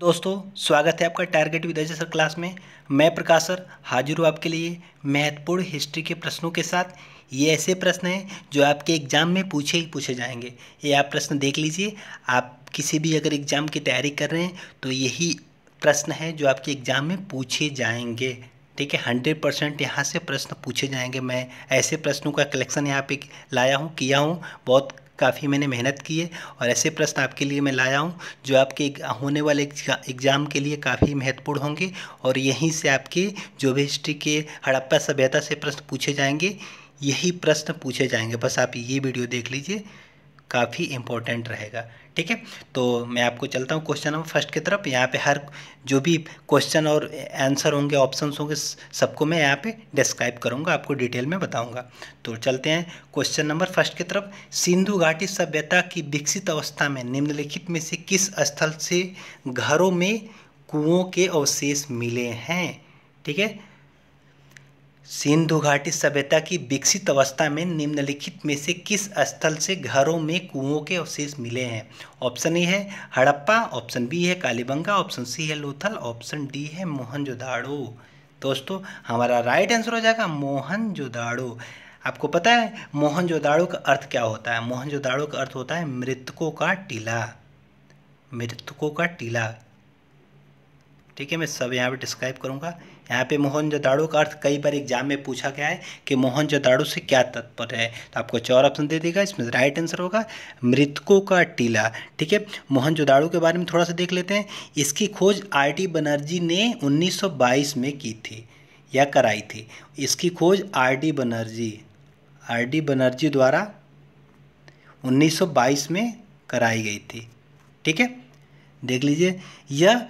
दोस्तों स्वागत है आपका टारगेट अजय सर क्लास में मैं प्रकाश सर हाजिर हूँ आपके लिए महत्वपूर्ण हिस्ट्री के प्रश्नों के साथ ये ऐसे प्रश्न हैं जो आपके एग्ज़ाम में पूछे ही पूछे जाएंगे ये आप प्रश्न देख लीजिए आप किसी भी अगर एग्ज़ाम की तैयारी कर रहे हैं तो यही प्रश्न है जो आपके एग्ज़ाम में पूछे जाएंगे ठीक है हंड्रेड परसेंट यहाँ से प्रश्न पूछे जाएंगे मैं ऐसे प्रश्नों का कलेक्शन यहाँ पे लाया हूँ किया हूँ बहुत काफ़ी मैंने मेहनत की है और ऐसे प्रश्न आपके लिए मैं लाया हूँ जो आपके होने वाले एग्ज़ाम के लिए काफ़ी महत्वपूर्ण होंगे और यहीं से आपके जो भी हिस्ट्री के हड़प्पा सभ्यता से प्रश्न पूछे जाएंगे यही प्रश्न पूछे जाएंगे बस आप ये वीडियो देख लीजिए काफ़ी इम्पोर्टेंट रहेगा ठीक है तो मैं आपको चलता हूँ क्वेश्चन नंबर फर्स्ट की तरफ यहाँ पे हर जो भी क्वेश्चन और आंसर होंगे ऑप्शन होंगे सबको मैं यहाँ पे डिस्क्राइब करूँगा आपको डिटेल में बताऊँगा तो चलते हैं क्वेश्चन नंबर फर्स्ट की तरफ सिंधु घाटी सभ्यता की विकसित अवस्था में निम्नलिखित में से किस स्थल से घरों में कुओं के अवशेष मिले हैं ठीक है सिंधु घाटी सभ्यता की विकसित अवस्था में निम्नलिखित में से किस स्थल से घरों में कुओं के अवशेष मिले हैं ऑप्शन ए है हड़प्पा ऑप्शन बी है कालीबंगा ऑप्शन सी है लोथल ऑप्शन डी है मोहनजोदाड़ो दोस्तों हमारा राइट आंसर हो जाएगा मोहनजोदाड़ो आपको पता है मोहनजोदाड़ो का अर्थ क्या होता है मोहनजोदाड़ो का अर्थ होता है मृतकों का टीला मृतकों का टीला ठीक है मैं सब यहाँ पे डिस्क्राइब करूँगा यहाँ पे मोहन जोदाड़ो का अर्थ कई बार एग्जाम में पूछा गया है कि मोहन जोदाड़ो से क्या तत्पर है तो आपको चार ऑप्शन दे देगा इसमें राइट आंसर होगा मृतकों का टीला ठीक है मोहन जोदाड़ू के बारे में थोड़ा सा देख लेते हैं इसकी खोज आर टी बनर्जी ने उन्नीस में की थी या कराई थी इसकी खोज R D Banerjee R D Banerjee द्वारा 1922 में कराई गई थी ठीक है देख लीजिए यह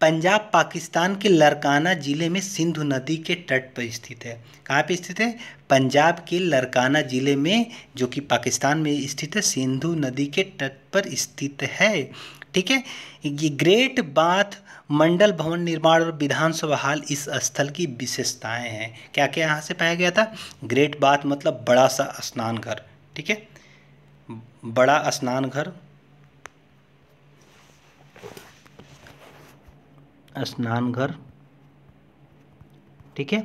पंजाब पाकिस्तान के लरकाना ज़िले में सिंधु नदी के तट पर स्थित है कहाँ पे स्थित है पंजाब के लरकाना ज़िले में जो कि पाकिस्तान में स्थित है सिंधु नदी के तट पर स्थित है ठीक है ये ग्रेट बाथ मंडल भवन निर्माण और विधानसभा हाल इस स्थल की विशेषताएं हैं क्या क्या यहाँ से पाया गया था ग्रेट बाथ मतलब बड़ा सा स्नान घर ठीक है बड़ा स्नान घर घर ठीक है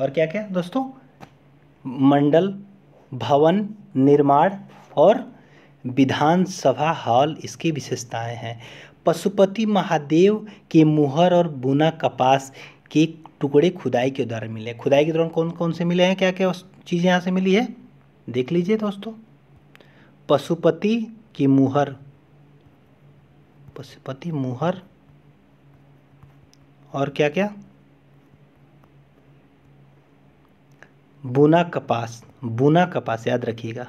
और क्या क्या दोस्तों मंडल भवन निर्माण और विधानसभा हॉल इसकी विशेषताएं हैं पशुपति महादेव के मुहर और बुना कपास के टुकड़े खुदाई के द्वारा मिले खुदाई के दौरान कौन कौन से मिले हैं क्या क्या चीज़ यहाँ से मिली है देख लीजिए दोस्तों पशुपति की मुहर पशुपति मुहर और क्या क्या बुना कपास बुना कपास याद रखिएगा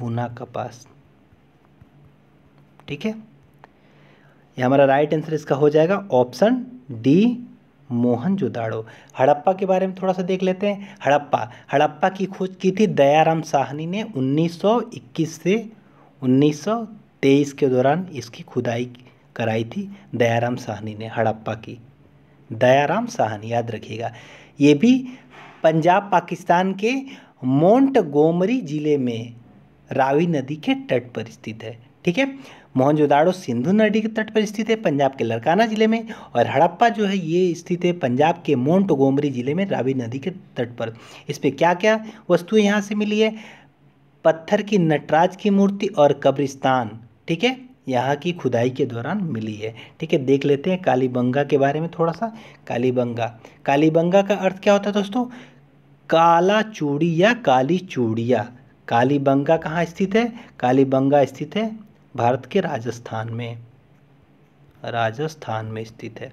बुना कपास ठीक है यह हमारा राइट आंसर इसका हो जाएगा option D Mohenjodaro Harappa के बारे में थोड़ा सा देख लेते हैं हड़प्पा हड़प्पा की खोज की थी दयाराम साहनी ने 1921 से 1923 के दौरान इसकी खुदाई की कराई थी दयाराम साहनी ने हड़प्पा की दयाराम साहनी याद रखिएगा ये भी पंजाब पाकिस्तान के मोंट गोमरी ज़िले में रावी नदी के तट पर स्थित है ठीक है मोहनजोदाड़ो सिंधु नदी के तट पर स्थित है पंजाब के लड़काना ज़िले में और हड़प्पा जो है ये स्थित है पंजाब के मोंट गोमरी ज़िले में रावी नदी के तट पर इस पर क्या क्या वस्तुएं यहाँ से मिली है पत्थर की नटराज की मूर्ति और कब्रिस्तान ठीक है यहाँ की खुदाई के दौरान मिली है ठीक है देख लेते हैं कालीबंगा के बारे में थोड़ा सा कालीबंगा कालीबंगा का अर्थ क्या होता है दोस्तों काला चूड़ी या काली चूड़िया कालीबंगा कहाँ स्थित है कालीबंगा स्थित है भारत के राजस्थान में राजस्थान में स्थित है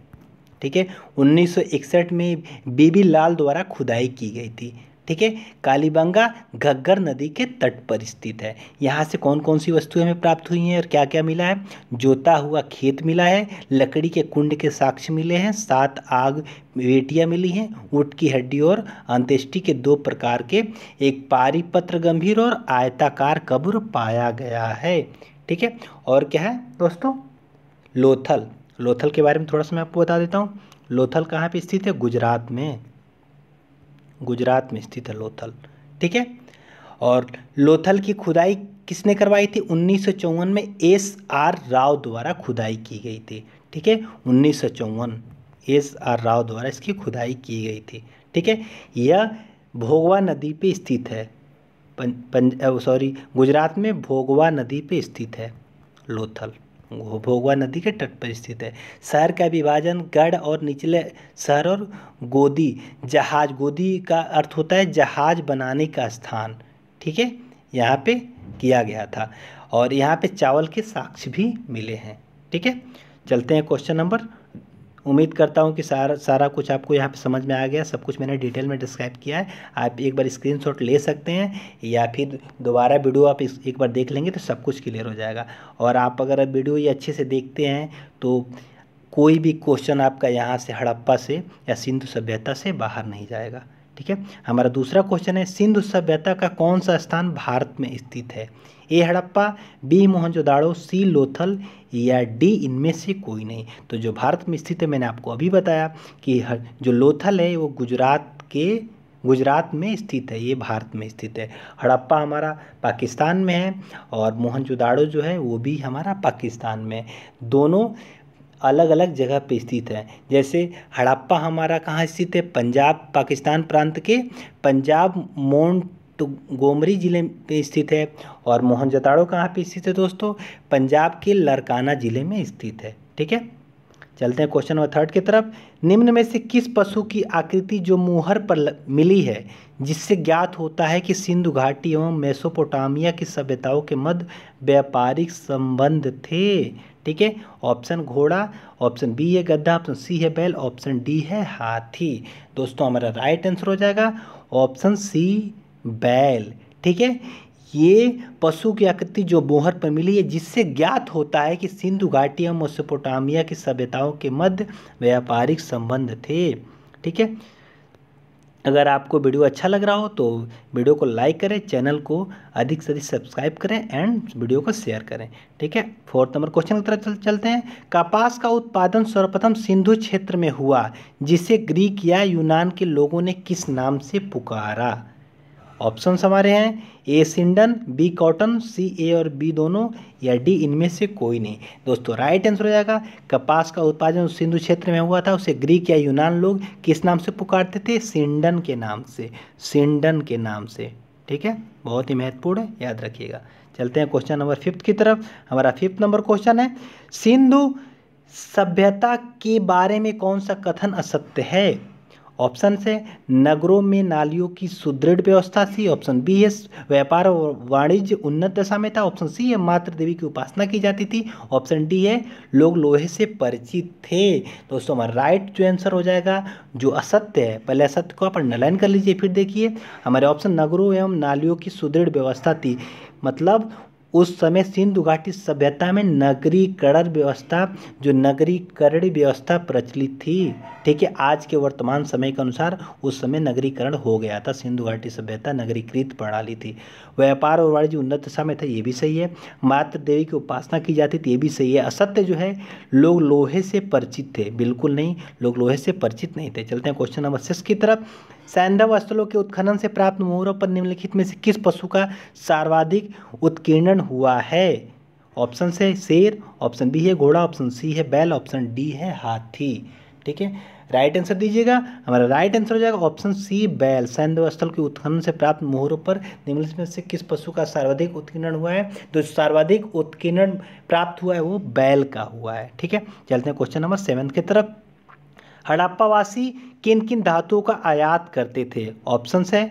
ठीक है 1961 में बीबी लाल द्वारा खुदाई की गई थी ठीक है कालीबंगा घग्गर नदी के तट पर स्थित है यहाँ से कौन कौन सी वस्तुएं हमें प्राप्त हुई हैं और क्या क्या मिला है जोता हुआ खेत मिला है लकड़ी के कुंड के साक्ष्य मिले हैं सात आग वेटियाँ मिली हैं ऊट की हड्डी और अंत्येष्टि के दो प्रकार के एक पारिपत्र गंभीर और आयताकार कब्र पाया गया है ठीक है और क्या है दोस्तों लोथल लोथल के बारे में थोड़ा सा मैं आपको बता देता हूँ लोथल कहाँ पे स्थित है गुजरात में गुजरात में स्थित है लोथल ठीक है और लोथल की खुदाई किसने करवाई थी उन्नीस में एस आर राव द्वारा खुदाई की गई थी ठीक है उन्नीस एस आर राव द्वारा इसकी खुदाई की गई थी ठीक है यह भोगवा नदी पे स्थित है सॉरी गुजरात में भोगवा नदी पे स्थित है लोथल भोगवा नदी के तट पर स्थित है शहर का विभाजन गढ़ और निचले शहर और गोदी जहाज गोदी का अर्थ होता है जहाज बनाने का स्थान ठीक है यहाँ पे किया गया था और यहाँ पे चावल के साक्ष्य भी मिले हैं ठीक है चलते हैं क्वेश्चन नंबर उम्मीद करता हूँ कि सारा सारा कुछ आपको यहाँ पे समझ में आ गया सब कुछ मैंने डिटेल में डिस्क्राइब किया है आप एक बार स्क्रीनशॉट ले सकते हैं या फिर दोबारा वीडियो आप एक बार देख लेंगे तो सब कुछ क्लियर हो जाएगा और आप अगर वीडियो ये अच्छे से देखते हैं तो कोई भी क्वेश्चन आपका यहाँ से हड़प्पा से या सिंधु सभ्यता से बाहर नहीं जाएगा ठीक है हमारा दूसरा क्वेश्चन है सिंधु सभ्यता का कौन सा स्थान भारत में स्थित है A Harappa B Mohenjodaro C Lothal या डी इनमें से कोई नहीं तो जो भारत में स्थित है मैंने आपको अभी बताया कि जो लोथल है वो गुजरात के गुजरात में स्थित है ये भारत में स्थित है हड़प्पा हमारा पाकिस्तान में है और मोहनजोदाड़ो जो है वो भी हमारा पाकिस्तान में है दोनों अलग अलग जगह पे स्थित है जैसे हड़प्पा हमारा कहाँ स्थित है पंजाब पाकिस्तान प्रांत के पंजाब मोन्ट तो गोमरी ज़िले में स्थित है और मोहनजोदाड़ो कहाँ पे स्थित है दोस्तों पंजाब के लरकाना ज़िले में स्थित है ठीक है चलते हैं क्वेश्चन नंबर थर्ड की तरफ निम्न में से किस पशु की आकृति जो मुहर पर मिली है जिससे ज्ञात होता है कि सिंधु घाटी एवं मेसोपोटामिया की सभ्यताओं के मध्य व्यापारिक संबंध थे ठीक है ऑप्शन घोड़ा ऑप्शन बी है गद्दा ऑप्शन सी है बैल ऑप्शन डी है हाथी दोस्तों हमारा राइट आंसर हो जाएगा ऑप्शन सी बैल ठीक है ये पशु की आकृति जो मोहर पर मिली है जिससे ज्ञात होता है कि सिंधु घाटी और मोसपोटामिया की सभ्यताओं के मध्य व्यापारिक संबंध थे ठीक है अगर आपको वीडियो अच्छा लग रहा हो तो वीडियो को लाइक करें चैनल को अधिक से अधिक सब्सक्राइब करें एंड वीडियो को शेयर करें ठीक है फोर्थ नंबर क्वेश्चन की तरफ चल, चलते हैं कपास का उत्पादन सर्वप्रथम सिंधु क्षेत्र में हुआ जिसे ग्रीक या यूनान के लोगों ने किस नाम से पुकारा ऑप्शंस हमारे हैं ए सिंडन बी कॉटन सी ए और बी दोनों या डी इनमें से कोई नहीं दोस्तों राइट आंसर हो जाएगा कपास का उत्पादन सिंधु क्षेत्र में हुआ था उसे ग्रीक या यूनान लोग किस नाम से पुकारते थे सिंडन के नाम से सिंडन के नाम से ठीक है बहुत ही महत्वपूर्ण है याद रखिएगा चलते हैं क्वेश्चन नंबर फिफ्थ की तरफ हमारा फिफ्थ नंबर क्वेश्चन है सिंधु सभ्यता के बारे में कौन सा कथन असत्य है ऑप्शन है नगरों में नालियों की सुदृढ़ व्यवस्था सी ऑप्शन बी है व्यापार और वाणिज्य उन्नत दशा में था ऑप्शन सी है मातृ देवी की उपासना की जाती थी ऑप्शन डी है लोग लोहे से परिचित थे दोस्तों हमारा राइट जो आंसर हो जाएगा जो असत्य है पहले असत्य को आप अंडरलाइन कर लीजिए फिर देखिए हमारे ऑप्शन नगरों एवं नालियों की सुदृढ़ व्यवस्था थी मतलब उस समय सिंधु घाटी सभ्यता में नगरीकरण व्यवस्था जो नगरीकरण व्यवस्था प्रचलित थी ठीक है आज के वर्तमान समय के अनुसार उस समय नगरीकरण हो गया था सिंधु घाटी सभ्यता नगरीकृत प्रणाली थी व्यापार और वाणिज्य उन्नत में था ये भी सही है मात्र देवी की उपासना की जाती थी ये भी सही है असत्य जो है लोग लोहे से परिचित थे बिल्कुल नहीं लोग लोहे से परिचित नहीं थे चलते हैं क्वेश्चन नंबर सिक्स की तरफ सैंधव स्थलों के उत्खनन से प्राप्त मोहरों पर निम्नलिखित में से किस पशु का सर्वाधिक उत्कीर्णन हुआ है ऑप्शन से शेर ऑप्शन बी है घोड़ा ऑप्शन सी है बैल ऑप्शन डी है हाथी ठीक है राइट आंसर दीजिएगा हमारा राइट आंसर हो जाएगा ऑप्शन सी बैल सैंधव स्थल के उत्खनन से प्राप्त मोहरों पर निम्नलिखित में से किस पशु का सर्वाधिक उत्कीर्णन हुआ है तो सर्वाधिक उत्कीर्णन प्राप्त हुआ है वो बैल का हुआ है ठीक है चलते हैं क्वेश्चन नंबर सेवन की तरफ हड़प्पावासी किन किन धातुओं का आयात करते थे ऑप्शंस हैं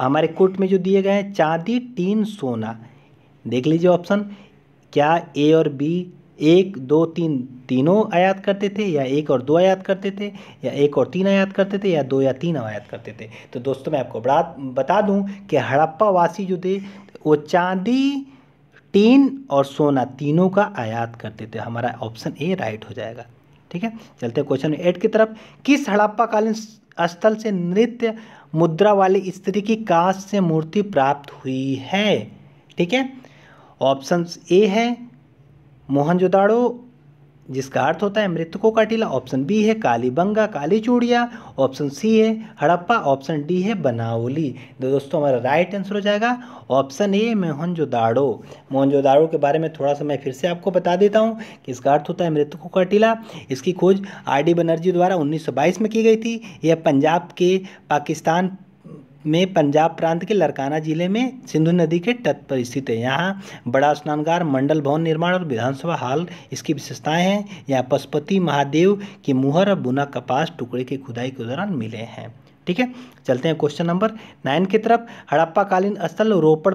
हमारे कोर्ट में जो दिए गए हैं चांदी टीन सोना देख लीजिए ऑप्शन क्या ए और बी एक दो तीन तीनों आयात करते थे या एक और दो आयात करते थे या एक और तीन आयात करते थे या दो या तीन आयात करते थे तो दोस्तों मैं आपको बड़ा बता दूं कि हड़प्पा वासी जो थे वो चांदी टीन और सोना तीनों का आयात करते थे हमारा ऑप्शन ए राइट हो जाएगा ठीक है चलते हैं क्वेश्चन एट की तरफ किस हड़प्पाकालीन स्थल से नृत्य मुद्रा वाली स्त्री की कांस से मूर्ति प्राप्त हुई है ठीक है ऑप्शन ए है मोहनजोदाड़ो जिसका अर्थ होता है मृतकों का टीला ऑप्शन बी है कालीबंगा काली चूड़िया ऑप्शन सी है हड़प्पा ऑप्शन डी है बनावली तो दोस्तों हमारा राइट आंसर हो जाएगा ऑप्शन ए मोहनजोदाड़ो मोहनजोदाड़ो के बारे में थोड़ा सा मैं फिर से आपको बता देता हूँ कि इसका अर्थ होता है मृतकों का टीला इसकी खोज आर डी बनर्जी द्वारा उन्नीस में की गई थी यह पंजाब के पाकिस्तान में पंजाब प्रांत के लरकाना जिले में सिंधु नदी के तट पर स्थित है यहाँ बड़ा स्नानगार मंडल भवन निर्माण और विधानसभा हाल इसकी विशेषताएं हैं यहाँ पशुपति महादेव के मुहर और बुना कपास टुकड़े की खुदाई के दौरान मिले हैं ठीक है चलते हैं क्वेश्चन नंबर नाइन की तरफ हड़प्पाकालीन स्थल रोपड़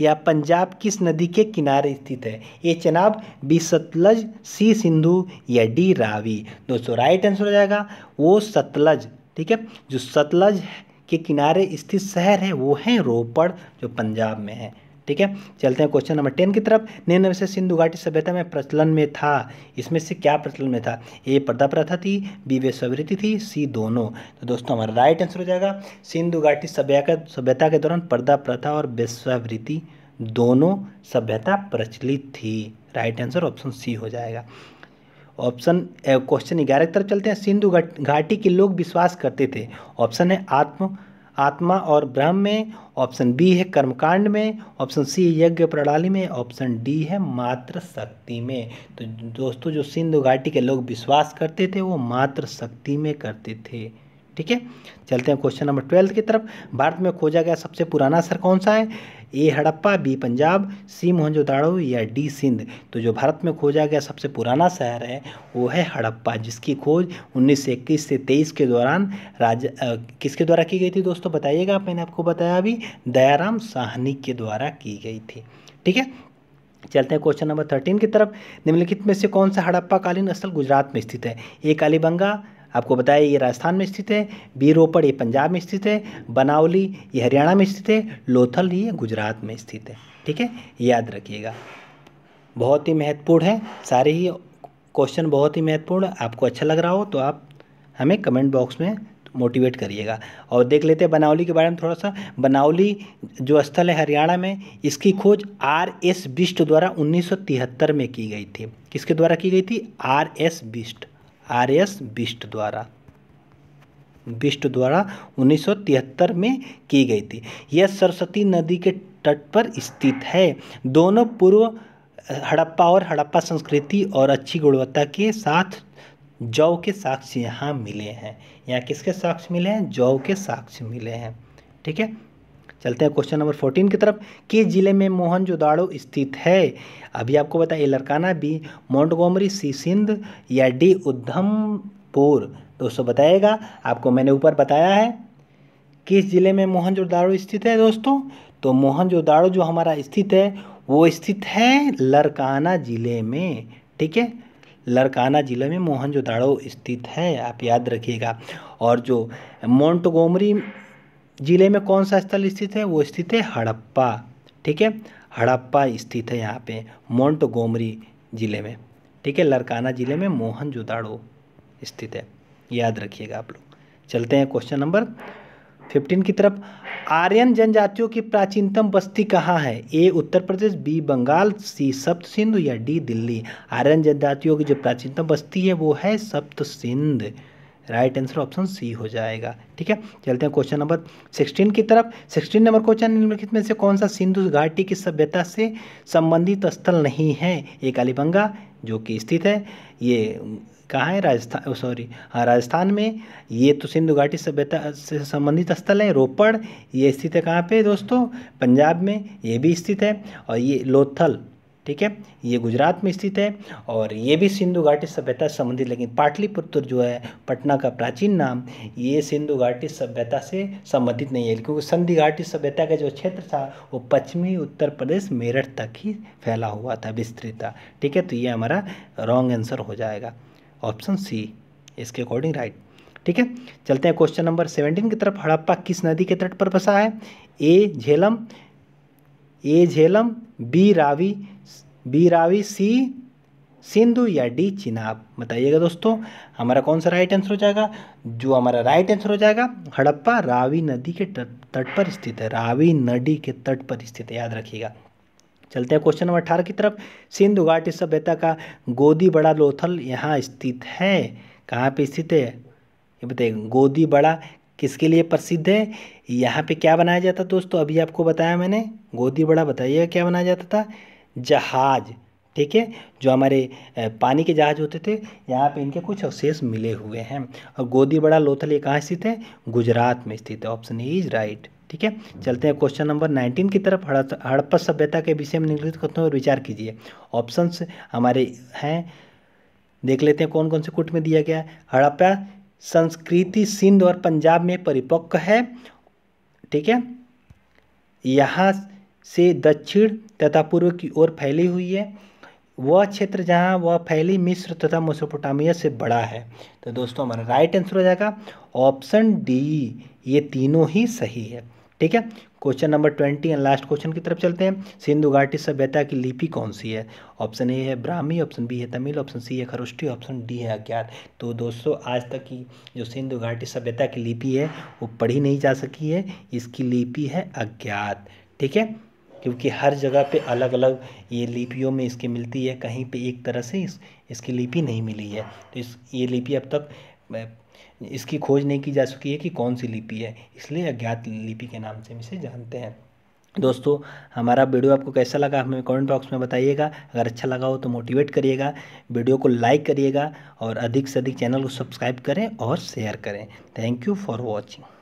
या पंजाब किस नदी के किनारे स्थित है A Chenab B Sutlej C Sindhu या डी रावी दोस्तों राइट आंसर हो जाएगा वो सतलज ठीक है जो सतलज है के किनारे स्थित शहर है वो है रोपड़ जो पंजाब में है ठीक है चलते हैं क्वेश्चन नंबर टेन की तरफ निम्न से सिंधु घाटी सभ्यता में प्रचलन में था इसमें से क्या प्रचलन में था ए पर्दा प्रथा थी बी स्वृत्ति थी सी दोनों तो दोस्तों हमारा राइट आंसर हो जाएगा सिंधु घाटी सभ्यता सभ्यता के दौरान पर्दा प्रथा और वेश्यावृत्ति दोनों सभ्यता प्रचलित थी राइट आंसर ऑप्शन सी हो जाएगा ऑप्शन क्वेश्चन ग्यारह की तरफ चलते हैं सिंधु घाटी के लोग विश्वास करते थे ऑप्शन है आत्म आत्मा और ब्रह्म में ऑप्शन बी है कर्मकांड में ऑप्शन सी यज्ञ प्रणाली में ऑप्शन डी है मात्र शक्ति में तो दोस्तों जो सिंधु घाटी के लोग विश्वास करते थे वो मात्र शक्ति में करते थे ठीक है चलते हैं क्वेश्चन नंबर ट्वेल्थ की तरफ भारत में खोजा गया सबसे पुराना सर कौन सा है A Harappa B Punjab C Mohenjodaro या डी सिंध तो जो भारत में खोजा गया सबसे पुराना शहर है वो है हड़प्पा जिसकी खोज उन्नीस से इक्कीस से तेईस के दौरान राज किसके द्वारा की गई थी दोस्तों बताइएगा मैंने आपको बताया अभी दयाराम साहनी के द्वारा की गई थी ठीक है चलते हैं क्वेश्चन नंबर थर्टीन की तरफ निम्नलिखित में से कौन सा हड़प्पा कालीन स्थल गुजरात में स्थित है ए कालीबंगा आपको बताया ये राजस्थान में स्थित है बी रोपड़ ये पंजाब में स्थित है बनावली ये हरियाणा में स्थित है लोथल ये गुजरात में स्थित है ठीक है याद रखिएगा बहुत ही महत्वपूर्ण है सारे ही क्वेश्चन बहुत ही महत्वपूर्ण आपको अच्छा लग रहा हो तो आप हमें कमेंट बॉक्स में मोटिवेट करिएगा और देख लेते हैं बनावली के बारे में थोड़ा सा बनावली जो स्थल है हरियाणा में इसकी खोज आर एस बिस्ट द्वारा 1973 में की गई थी किसके द्वारा की गई थी R S Bisht R S Bisht द्वारा बिस्ट द्वारा 1973 में की गई थी यह सरस्वती नदी के तट पर स्थित है दोनों पूर्व हड़प्पा और हड़प्पा संस्कृति और अच्छी गुणवत्ता के साथ जौ के साक्ष्य यहाँ मिले हैं यहाँ किसके साक्ष्य मिले हैं जौ के साक्ष्य मिले हैं ठीक है चलते हैं क्वेश्चन नंबर फोर्टीन की तरफ किस जिले में मोहनजोदाड़ो स्थित है अभी आपको बताया लरकाना बी गोमरी सी सिंध या डी उधमपुर दोस्तों बताएगा आपको मैंने ऊपर बताया है किस जिले में मोहनजोदाड़ो स्थित है दोस्तों तो मोहनजोदाड़ो जो हमारा स्थित है वो स्थित है लरकाना जिले में ठीक है लरकाना जिले में मोहनजोदाड़ो स्थित है आप याद रखिएगा और जो मोंटगोमरी जिले में कौन सा स्थल स्थित है वो स्थित है हड़प्पा ठीक है हड़प्पा स्थित है यहाँ पे गोमरी जिले में ठीक है लरकाना जिले में मोहनजोदाड़ो स्थित है याद रखिएगा आप लोग चलते हैं क्वेश्चन नंबर फिफ्टीन की तरफ आर्यन जनजातियों की प्राचीनतम बस्ती कहाँ है ए उत्तर प्रदेश बी बंगाल सी सप्त या डी दिल्ली आर्यन जनजातियों की जो प्राचीनतम बस्ती है वो है Sapta Sindh right answer option C हो जाएगा ठीक है चलते हैं क्वेश्चन नंबर सिक्सटीन की तरफ सिक्सटीन नंबर क्वेश्चन निम्नलिखित में से कौन सा सिंधु घाटी की सभ्यता से संबंधित स्थल नहीं है ये कालीबंगा जो कि स्थित है ये कहाँ है राजस्थान सॉरी हाँ राजस्थान में ये तो सिंधु घाटी सभ्यता से संबंधित स्थल है रोपड़ ये स्थित है कहाँ पे दोस्तों पंजाब में ये भी स्थित है और ये लोथल ठीक है ये गुजरात में स्थित है और ये भी सिंधु घाटी सभ्यता से संबंधित लेकिन पाटलिपुत्र जो है पटना का प्राचीन नाम ये सिंधु घाटी सभ्यता से संबंधित नहीं है क्योंकि संधि घाटी सभ्यता का जो क्षेत्र था वो पश्चिमी उत्तर प्रदेश मेरठ तक ही फैला हुआ था विस्तृत था ठीक है तो ये हमारा रॉन्ग आंसर हो जाएगा ऑप्शन सी इसके अकॉर्डिंग राइट ठीक है चलते हैं क्वेश्चन नंबर सेवेंटीन की तरफ हड़प्पा किस नदी के तट पर बसा है A Jhelum A Jhelum B Ravi B Ravi C Sindhu या डी चिनाब बताइएगा दोस्तों हमारा कौन सा राइट आंसर हो जाएगा जो हमारा राइट आंसर हो जाएगा हड़प्पा रावी नदी के तट पर स्थित है रावी नदी के तट पर स्थित है याद रखिएगा चलते हैं क्वेश्चन नंबर अठारह की तरफ सिंधु घाटी सभ्यता का गोदी बड़ा लोथल यहाँ स्थित है कहाँ पे स्थित है ये बताइए गोदी बड़ा किसके लिए प्रसिद्ध है यहाँ पे क्या बनाया जाता दोस्तों अभी आपको बताया मैंने गोदी बड़ा बताइए क्या बनाया जाता था जहाज ठीक है जो हमारे पानी के जहाज होते थे यहाँ पे इनके कुछ अवशेष मिले हुए हैं और गोदी बड़ा लोथल ये कहाँ स्थित है गुजरात में स्थित है ऑप्शन इज राइट ठीक है चलते हैं क्वेश्चन नंबर नाइनटीन की तरफ हड़प्पा सभ्यता के विषय में निगलित हैं और विचार कीजिए ऑप्शंस हमारे हैं देख लेते हैं कौन कौन से कुट में दिया गया हड़प्पा संस्कृति सिंध और पंजाब में परिपक्व है ठीक है यहाँ से दक्षिण तथा पूर्व की ओर फैली हुई है वह क्षेत्र जहाँ वह फैली मिस्र तथा मोसोपोटामिया से बड़ा है तो दोस्तों हमारा राइट आंसर हो जाएगा ऑप्शन डी ये तीनों ही सही है ठीक है question number twenty and last question की तरफ चलते हैं सिंधु घाटी सभ्यता की लिपि कौन सी है ऑप्शन ए है ब्राह्मी ऑप्शन बी है तमिल ऑप्शन सी है खरुष्टी ऑप्शन डी है अज्ञात तो दोस्तों आज तक की जो सिंधु घाटी सभ्यता की लिपि है वो पढ़ी नहीं जा सकी है इसकी लिपि है अज्ञात ठीक है क्योंकि हर जगह पे अलग अलग ये लिपियों में इसकी मिलती है कहीं पे एक तरह से इस इसकी लिपि नहीं मिली है तो इस ये लिपि अब तक इसकी खोज नहीं की जा सकी है कि कौन सी लिपि है इसलिए अज्ञात लिपि के नाम से हम इसे जानते हैं दोस्तों हमारा वीडियो आपको कैसा लगा हमें कमेंट बॉक्स में बताइएगा अगर अच्छा लगा हो तो मोटिवेट करिएगा वीडियो को लाइक करिएगा और अधिक से अधिक चैनल को सब्सक्राइब करें और शेयर करें थैंक यू फॉर वॉचिंग